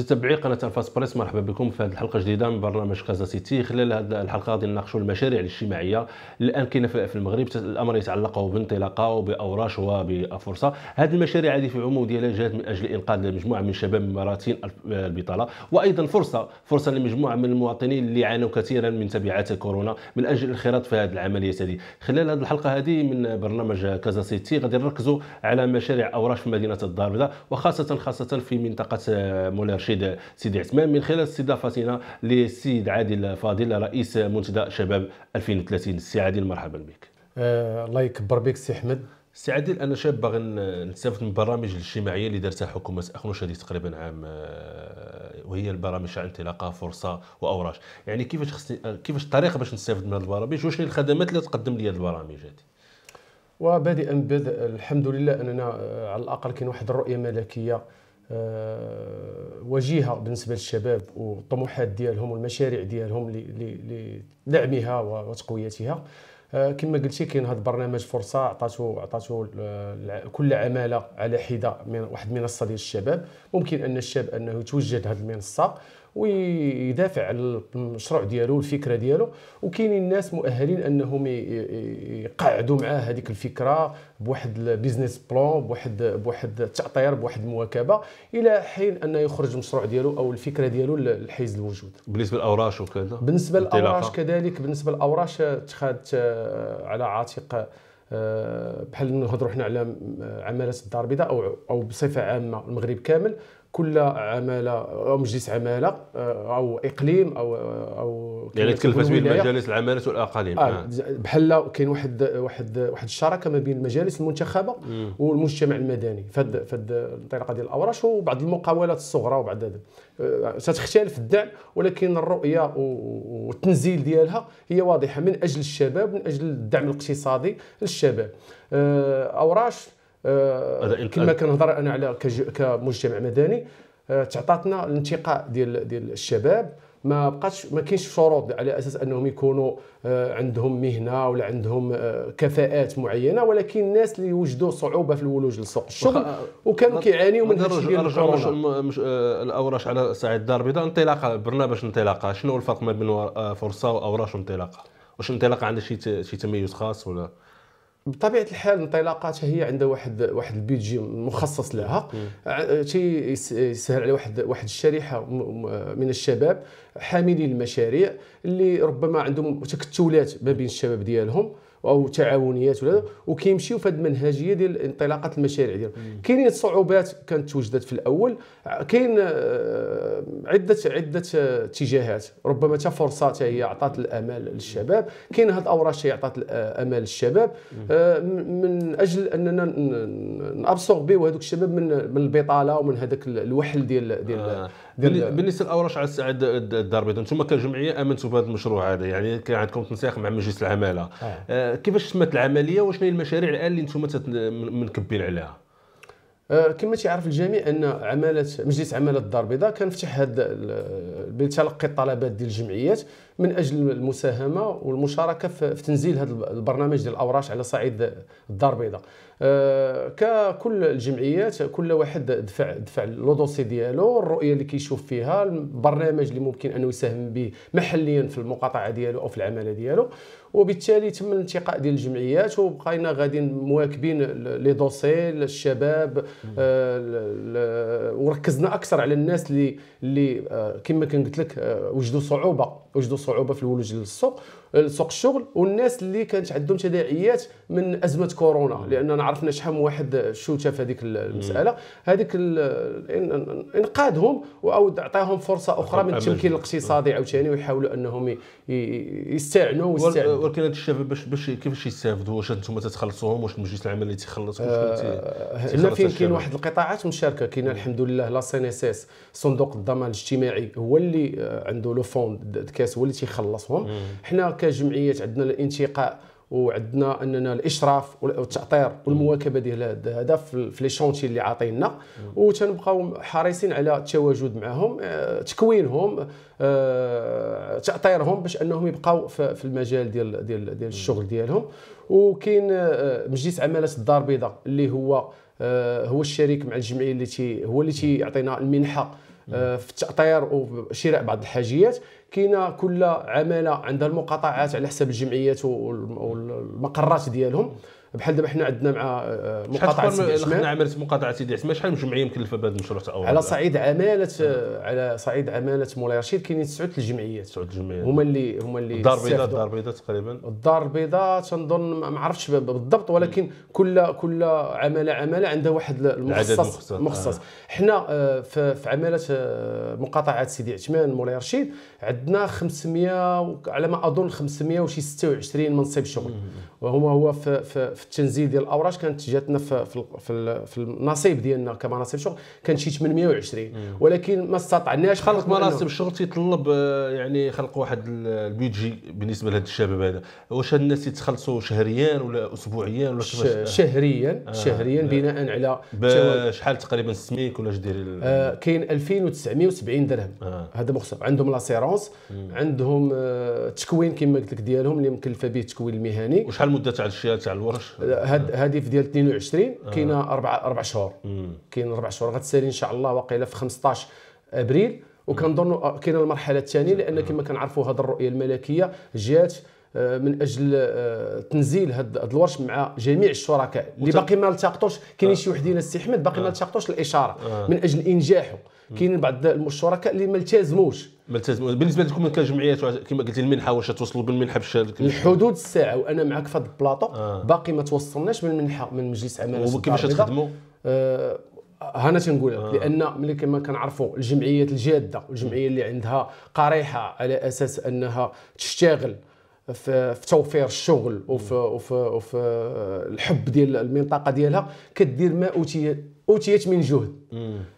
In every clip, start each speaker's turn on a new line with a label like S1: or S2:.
S1: متابعي قناه الفاس بريس مرحبا بكم في هذه الحلقه الجديده من برنامج كازا سيتي خلال هذه الحلقه غادي نناقشوا المشاريع الاجتماعيه الان كاينه في المغرب الامر يتعلق بانطلاقه وباوراش وبفرصه هذه المشاريع هذه في العموم ديالها جات من اجل انقاذ مجموعه من شباب مراتين البطاله وايضا فرصه فرصه لمجموعه من المواطنين اللي عانوا كثيرا من تبعات كورونا من اجل الانخراط في هذه العمليه هذه خلال هذه الحلقه هذه من برنامج كازا سيتي غادي نركزوا على مشاريع اوراش في مدينه الدار البيضاء وخاصه خاصه في منطقه مولار الرشيد سيدي عثمان من خلال استضافتنا للسيد عادل فاضل رئيس منتدى شباب 2030 السي عادل مرحبا بك
S2: آه الله يكبر بك سي احمد
S1: سي عادل انا شاب باغي نستافد من البرامج الاجتماعيه اللي دارتها حكومه اخنوش هذه تقريبا عام آه، وهي البرامج تاع انطلاقه فرصه واوراش يعني كيفاش خصني آه، كيفاش الطريقه باش نستافد من هذه البرامج هي الخدمات اللي تقدم لي هذه البرامج هذه
S2: وبادئا بدء الحمد لله اننا آه، على الاقل كاين واحد الرؤيه ملكيه آه، وجيهه بالنسبه للشباب والطموحات ديالهم والمشاريع ديالهم لدعمها وتقويتها آه، كما قلت كاين هذا البرنامج فرصه عطاتو عطاتو كل عماله على حده من واحد منصة ديال الشباب ممكن ان الشاب انه يتوجه هذه المنصه ويدافع على المشروع ديالو الفكره ديالو وكاينين الناس مؤهلين انهم يقعدوا معاه هذيك الفكره بواحد البيزنس بلان بواحد بواحد التعطير بواحد المواكبه الى حين انه يخرج المشروع ديالو او الفكره ديالو لحيز الوجود
S1: بالنسبه للاوراش وكذا بالنسبه للاوراش
S2: كذلك بالنسبه للاوراش تخادت آه، على عاتق آه، بحال نهضروا حنا على آه، عماله الدار البيضاء او او بصفه عامه المغرب كامل كل عماله او مجلس عماله آه، او اقليم او آه، او يعني تكلفت به مجالس
S1: العماله والاقاليم آه. آه.
S2: بحال كاين واحد واحد واحد الشراكه ما بين المجالس المنتخبه مم. والمجتمع المدني فهاد فهاد الطريقه ديال الاوراش وبعض المقاولات الصغرى وبعض هذا الدعم ولكن الرؤيه والتنزيل ديالها هي واضحه من اجل الشباب من اجل الدعم الاقتصادي للشباب اوراش آه كما كنهضر انا على كمجتمع مدني آه تعطاتنا الانتقاء ديال ديال الشباب ما بقاش ما كاينش شروط على اساس انهم يكونوا آه، عندهم مهنه ولا عندهم آه، كفاءات معينه ولكن الناس اللي وجدوا صعوبه في الولوج لسوق الشغل وكانوا كيعانيوا من هذا الشيء
S1: آه، الاوراش على صعيد الدار البيضاء انطلاقه برنامج انطلاقه شنو الفرق ما بين فرصه واوراش وانطلاقه واش انطلاقه عندها شي شي تميز خاص ولا
S2: بطبيعه الحال انطلاقاتها هي عندها واحد واحد البيجي مخصص لها شيء يسهل على واحد واحد الشريحه من الشباب حاملي المشاريع اللي ربما عندهم تكتلات ما بين الشباب ديالهم او تعاونيات ولا وكيمشيو في هذه المنهجيه ديال انطلاقه المشاريع ديالهم كاينين صعوبات كانت توجدت في الاول كاين آه، عده عده اتجاهات ربما حتى فرصه حتى هي عطات الامال للشباب كاين هذه الاوراش هي عطات الامال للشباب آه، من اجل اننا نابسوربيو هذوك الشباب من من البطاله ومن هذاك الوحل ديال ديال آه. ديال
S1: بالنسبه لاوراش على السعد الدار البيضاء انتم كجمعيه امنتوا بهذا المشروع هذا يعني كان عندكم تنسيق مع مجلس العماله آه, آه، كيفاش تمت
S2: العمليه وشنو هي المشاريع الان اللي انتم منكبين عليها آه، كما تيعرف الجميع ان عماله مجلس عماله الدار البيضاء كان فتح هذا بتلقي الطلبات ديال الجمعيات من اجل المساهمه والمشاركه في تنزيل هذا البرنامج ديال الاوراش على صعيد الدار البيضاء أه، ككل الجمعيات كل واحد دفع دفع لودوسي ديالو الرؤيه اللي كيشوف فيها البرنامج اللي ممكن انه يساهم به محليا في المقاطعه ديالو او في العماله ديالو وبالتالي تم الانتقاء ديال الجمعيات وبقينا غاديين مواكبين لي دوسي الشباب أه، وركزنا اكثر على الناس اللي اللي أه، كما كنت لك وجدوا صعوبه وجدوا صعوبه صعوبه في الولوج للسوق سوق الشغل والناس اللي كانت عندهم تداعيات من ازمه كورونا لاننا عرفنا شحال من واحد شوته في هذيك المساله هذيك انقاذهم او عطاهم فرصه اخرى من التمكين الاقتصادي عاوتاني ويحاولوا انهم يستعنوا ويستعنوا
S1: ولكن هذا الشباب باش باش كيفاش يستافدوا واش انتم تتخلصوهم واش مجلس العمل اللي تيخلص آه، هنا فين كاين واحد
S2: القطاعات مشاركه كاين الحمد لله لا سي ان اس اس صندوق الضمان الاجتماعي هو اللي آه، عنده لو فوند كاس هو اللي اللي تيخلصهم حنا كجمعيات عندنا الانتقاء وعندنا اننا الاشراف والتاطير والمواكبه ديال هذا في لي شونتي اللي عاطينا وتنبقاو حريصين على التواجد معهم آه، تكوينهم آه، تاطيرهم باش انهم يبقاو في المجال ديال ديال ديال الشغل ديالهم وكاين آه، مجلس عماله الدار البيضاء اللي هو هو الشريك مع الجمعيه اللي هو اللي تيعطينا المنحه في التاطير وشراء بعض الحاجيات كاينه كل عماله عندها المقاطعات على حساب الجمعيات والمقرات ديالهم بحال دابا حنا عندنا مع آه، آه، مقاطعه سيدي عثمان
S1: عملت مقاطعه سيدي عثمان شحال من جمعيه مكلفه بهذا المشروع تا على صعيد
S2: عماله آه، على صعيد عماله مولاي رشيد كاينين تسعود الجمعيات تسعود الجمعيات هما اللي هما اللي الدار البيضاء الدار البيضاء تقريبا الدار البيضاء تنظن ما عرفتش بالضبط ولكن كل كل عماله عماله عندها واحد المخصص مخصص آه. حنا في عماله مقاطعه سيدي عثمان مولاي رشيد عندنا 500 على ما اظن 500 وشي 26 منصب شغل وهو هو في, في في التنزيل ديال الاوراش كانت جاتنا في في, في النصيب ديالنا كمناصب شغل كانت شي 820 ولكن ما استطعناش خلق مناصب الشغل تيطلب آه،
S1: يعني خلق واحد البيدجي بالنسبه لهذا الشباب هذا واش الناس يتخلصوا شهريا
S2: ولا اسبوعيا ولا شهريا آه. شهريا بناء على
S1: شحال تقريبا السميك ولا اش داير آه
S2: كاين 2970 درهم آه. هذا مخصص عندهم لاسيرونس عندهم التكوين آه، كما قلت لك ديالهم اللي مكلفه به التكوين المهني وشحال المده
S1: تاع الشهاده تاع الورش
S2: هاد هدف ديال 22 آه. كاينه اربع اربع شهور كاين اربع شهور غتسالي ان شاء الله واقيلا في 15 ابريل وكنظن آه، كاينه المرحله الثانيه لان كما كنعرفوا هذه الرؤيه الملكيه جات آه، من اجل تنزيل هذا الورش مع جميع الشركاء اللي باقي ما التقطوش كاينين شي وحدين السي احمد باقي ما التقطوش الاشاره من اجل انجاحه كاين بعض الشركاء اللي ما التزموش
S1: ما التزموش بالنسبه لكم كجمعيات كما قلت المنحه واش توصلوا بالمنحه باش الحدود
S2: الساعه وانا معك في هذا البلاطو آه. باقي ما توصلناش بالمنحه من مجلس عمل وكيفاش تخدموا آه هنا تنقول لك آه. لان ملي كما كنعرفوا الجمعيات الجاده الجمعيه اللي عندها قريحه على اساس انها تشتغل في توفير الشغل وفي, وفي, وفي الحب ديال المنطقه ديالها كدير ما اوتيت اوتيت من جهد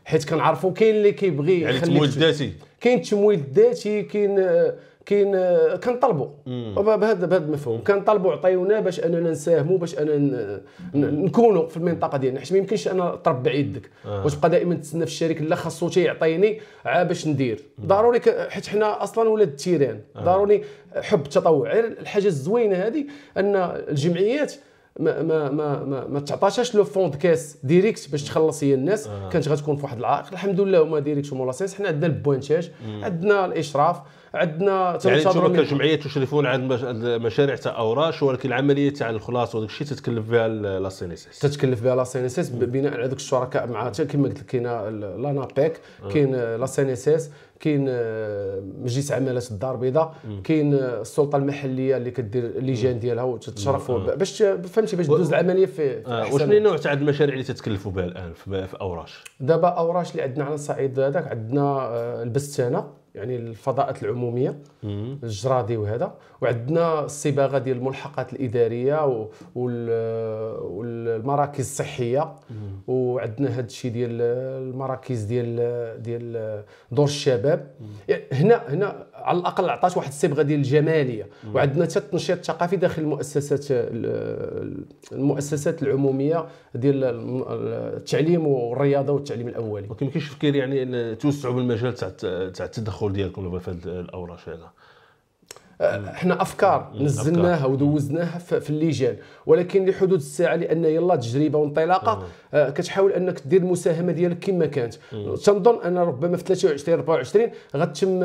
S2: حيت كنعرفوا كاين اللي كيبغي يعني التمويل الذاتي كاين التمويل الذاتي كاين كاين كنطلبوا بهذا بهذا المفهوم كنطلبوا عطيونا باش اننا نساهموا باش اننا نكونوا في المنطقه ديالنا حيت ما يمكنش انا تربع يدك آه. وتبقى دائما تسنى في الشريك لا خاصو تيعطيني باش ندير مم. ضروري حيت حنا اصلا ولاد التيران آه. ضروري حب التطوع الحاجه الزوينه هذه ان الجمعيات ما ما ما ما, ما تعطاشاش لو فون كاس ديريكت باش تخلص هي الناس آه. كانت غتكون في واحد العائق الحمد لله هما ديريكت هما لاسينس حنا عندنا البوانتاج عندنا الاشراف عندنا يعني انتم كجمعيه
S1: تشرفون على المشاريع تاع اوراش ولكن العمليه تاع الخلاص
S2: وداك الشيء تتكلف بها لا سي ان اس اس تتكلف بها لا سي ان اس اس بناء على ذوك الشركاء مع كما قلت لك آه. كاين لا نابيك كاين لا سي ان اس اس كاين آه، مجلس عماله الدار البيضاء كاين آه، السلطه المحليه اللي كدير اللجان ديالها وتتشرفوا باش فهمتي باش تدوز العمليه في, في آه، وشنو
S1: النوع تاع المشاريع اللي تتكلفوا بها الان في اوراش
S2: دابا اوراش اللي عندنا على الصعيد هذاك عندنا البستانه يعني الفضاءات العموميه الجرادي وهذا وعندنا الصباغه ديال الملحقات الاداريه والمراكز الصحيه وعندنا هذا الشيء ديال المراكز ديال ديال دور الشباب يعني هنا هنا على الاقل عطات واحد الصبغه ديال الجماليه وعندنا حتى التنشيط الثقافي داخل المؤسسات المؤسسات العموميه ديال التعليم والرياضه والتعليم الاولي ولكن ما
S1: كاينش فكير يعني توسعوا بالمجال تاع تاع التدخل الدخول ديالكم لما في هاد الاوراش
S2: هذا آه، احنا افكار نزلناها ودوزناها في اللجان ولكن لحدود الساعه لان يلا تجربه وانطلاقه آه، كتحاول انك دير المساهمه ديالك كما كانت تنظن ان ربما في 23 24 غتم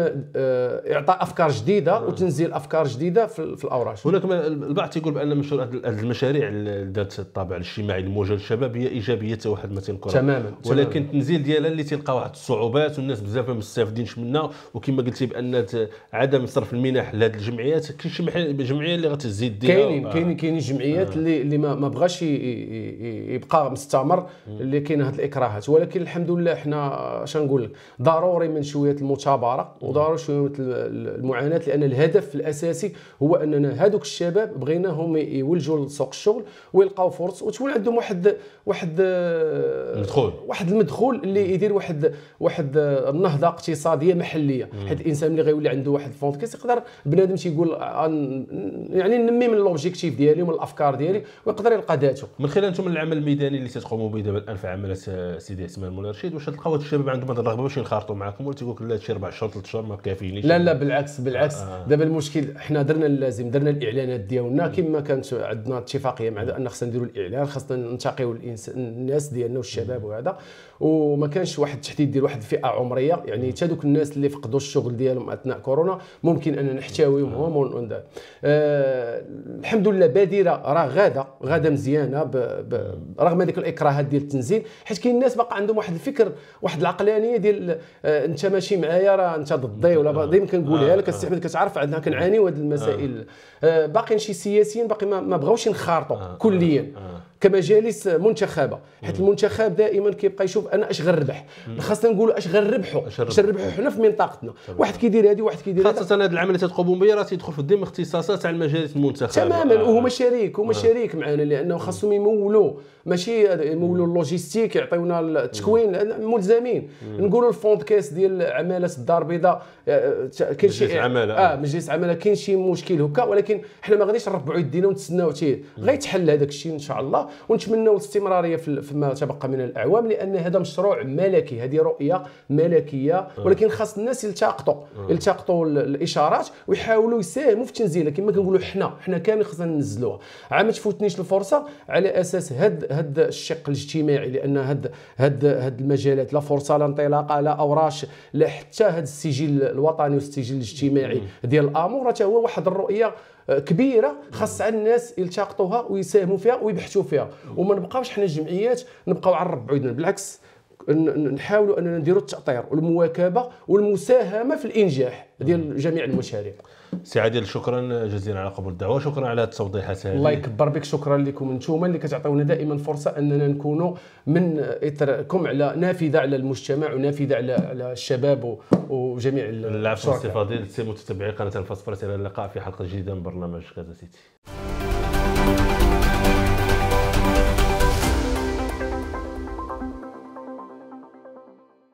S2: اعطاء افكار جديده وتنزيل افكار جديده في الاوراش هناك
S1: البعض تيقول بان مشروع هذه المشاريع ذات الطابع الاجتماعي الموجه للشباب هي ايجابيه حتى واحد ما تنكرها تماما ولكن التنزيل ديالها اللي تلقى واحد الصعوبات والناس بزاف ما مستافدينش منها وكما قلتي بان عدم صرف المنح لهذا الجمعيات كاين شي جمعيه اللي غتزيد يديها كاينين كاينين كاينين
S2: جمعيات آه. اللي اللي ما بغاش يبقى مستمر اللي كاين هاد الاكراهات ولكن الحمد لله حنا اش نقول لك ضروري من شويه المثابره وضروري شويه المعاناه لان الهدف الاساسي هو اننا هادوك الشباب بغيناهم يولجوا لسوق الشغل ويلقاو فرص وتكون عندهم واحد واحد مدخول واحد المدخول اللي يدير واحد واحد النهضه اقتصاديه محليه حيت الانسان اللي غيولي عنده واحد الفونت كيس يقدر بنادم بنادم تيقول يعني نمي من لوبجيكتيف ديالي ومن الافكار ديالي ويقدر يلقى ذاته
S1: من خلال انتم العمل الميداني اللي تتقوموا به دابا الان في عمله سيدي عثمان مولاي
S2: رشيد واش تلقاو هاد الشباب عندهم هاد الرغبه باش ينخرطوا معكم ولا تيقول لك لا هادشي اربع شهور ثلاث شهور ما كافينيش لا لا بالعكس بالعكس آه. دابا المشكل حنا درنا اللازم درنا الاعلانات ديالنا كما كانت عندنا اتفاقيه مع ان خصنا نديروا الاعلان خصنا ننتقيوا الناس ديالنا والشباب وهذا وما كانش واحد التحديد ديال واحد الفئه عمريه يعني حتى دوك الناس اللي فقدوا الشغل ديالهم اثناء كورونا ممكن ان نحتوي ويهم هوم آه الحمد لله بادره راه غاده غاده مزيانه ب... ب... رغم هذيك الاكراهات ديال التنزيل حيت كاين الناس باقي عندهم واحد الفكر واحد العقلانيه ديال آه انت ماشي معايا راه انت ضدي ولا ديما كنقولها آه، لك احمد كتعرف عندنا كنعانيوا هذه المسائل آه. آه باقيين شي سياسيين باقي ما, بغاوش ينخرطوا آه، كليا كمجالس منتخبه حيت المنتخب دائما كيبقى يشوف انا اش غنربح خاصنا نقولوا اش غنربحوا اش غنربحوا حنا في منطقتنا واحد كيدير هذه واحد كيدير خاصه
S1: هذه العمليه تقوم بها راه تيدخل في ضمن اختصاصات على المجالس المنتخبه تماما آه.
S2: وهما شريك هما آه. شريك معنا لانه خاصهم يمولوا ماشي يمولوا اللوجيستيك يعطيونا التكوين ملزمين نقولوا الفوند كاس ديال عماله الدار البيضاء آه، آه، كاين شي عماله اه مجلس عماله كاين شي مشكل هكا ولكن حنا ما غاديش نربعوا يدينا ونتسناو تيه غيتحل هذاك الشيء ان شاء الله ونتمنوا الاستمراريه فيما تبقى من الاعوام لان هذا مشروع ملكي هذه رؤيه ملكيه آه. ولكن خاص الناس يلتقطوا آه. يلتقطوا الاشارات ويحاولوا يساهموا في تنزيلها كما كنقولوا حنا حنا كامل خصنا ننزلوها عا ما تفوتنيش الفرصه على اساس هاد هاد الشق الاجتماعي لان هاد هاد هاد المجالات لا فرصه لا انطلاقه لا اوراش لا حتى هاد السجل الوطني والسجل الاجتماعي ديال الامور حتى هو واحد الرؤيه كبيره خاص على الناس يلتقطوها ويساهموا فيها ويبحثوا فيها وما نبقاوش حنا الجمعيات نبقاو على الرب بالعكس نحاولوا اننا نديروا التاطير والمواكبه والمساهمه في الانجاح ديال جميع المشاريع
S1: سي عادل شكرا جزيلا على قبول الدعوه شكرا على التوضيحات هذه الله
S2: يكبر بك شكرا لكم انتم اللي كتعطيونا دائما فرصه اننا نكونوا من اثركم على نافذه على المجتمع ونافذه على على الشباب وجميع العفو سي
S1: فضيل سي متتبعي قناه الفصفره الى اللقاء في حلقه جديده من برنامج كازا سيتي